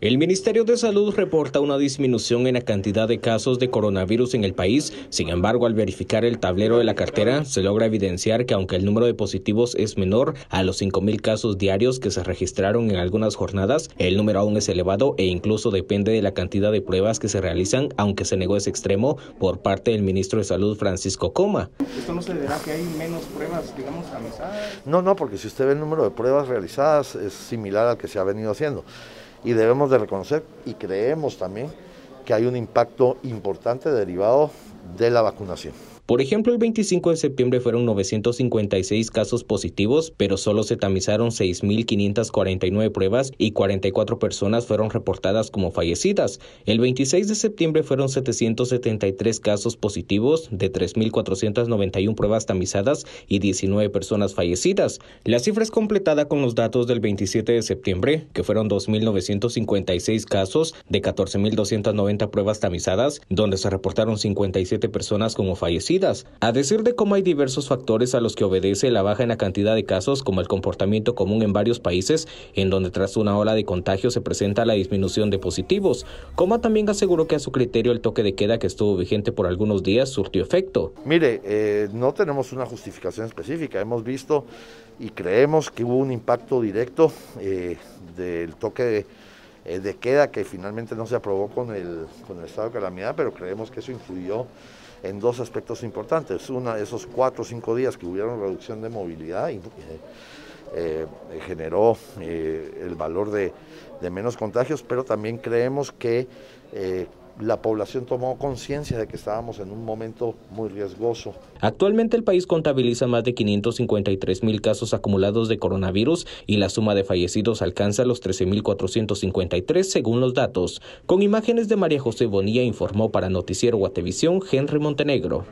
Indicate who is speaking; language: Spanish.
Speaker 1: El Ministerio de Salud reporta una disminución en la cantidad de casos de coronavirus en el país. Sin embargo, al verificar el tablero de la cartera, se logra evidenciar que aunque el número de positivos es menor a los 5.000 casos diarios que se registraron en algunas jornadas, el número aún es elevado e incluso depende de la cantidad de pruebas que se realizan, aunque se negó ese extremo por parte del ministro de Salud, Francisco Coma. ¿Esto no se verá que hay menos pruebas, digamos, realizadas?
Speaker 2: No, no, porque si usted ve el número de pruebas realizadas es similar al que se ha venido haciendo y debemos de reconocer y creemos también que hay un impacto importante derivado de la vacunación.
Speaker 1: Por ejemplo, el 25 de septiembre fueron 956 casos positivos, pero solo se tamizaron 6.549 pruebas y 44 personas fueron reportadas como fallecidas. El 26 de septiembre fueron 773 casos positivos de 3.491 pruebas tamizadas y 19 personas fallecidas. La cifra es completada con los datos del 27 de septiembre, que fueron 2.956 casos de 14.290 pruebas tamizadas, donde se reportaron 57 personas como fallecidas. A decir de cómo hay diversos factores a los que obedece la baja en la cantidad de casos, como el comportamiento común en varios países, en donde tras una ola de contagio se presenta la disminución de positivos. Coma también aseguró que a su criterio el toque de queda que estuvo vigente por algunos días surtió efecto.
Speaker 2: Mire, eh, no tenemos una justificación específica. Hemos visto y creemos que hubo un impacto directo eh, del toque de eh, de queda que finalmente no se aprobó con el, con el estado de calamidad, pero creemos que eso influyó en dos aspectos importantes. Una, esos cuatro o cinco días que hubieron reducción de movilidad y, eh, eh, generó el valor de, de, menos contagios, pero también creemos que la población tomó conciencia de que estábamos en un momento muy riesgoso.
Speaker 1: Actualmente el país contabiliza más de 553 mil casos acumulados de coronavirus y la suma de fallecidos alcanza los 13.453 según los datos. Con imágenes de María José Bonilla informó para Noticiero Guatevisión Henry Montenegro.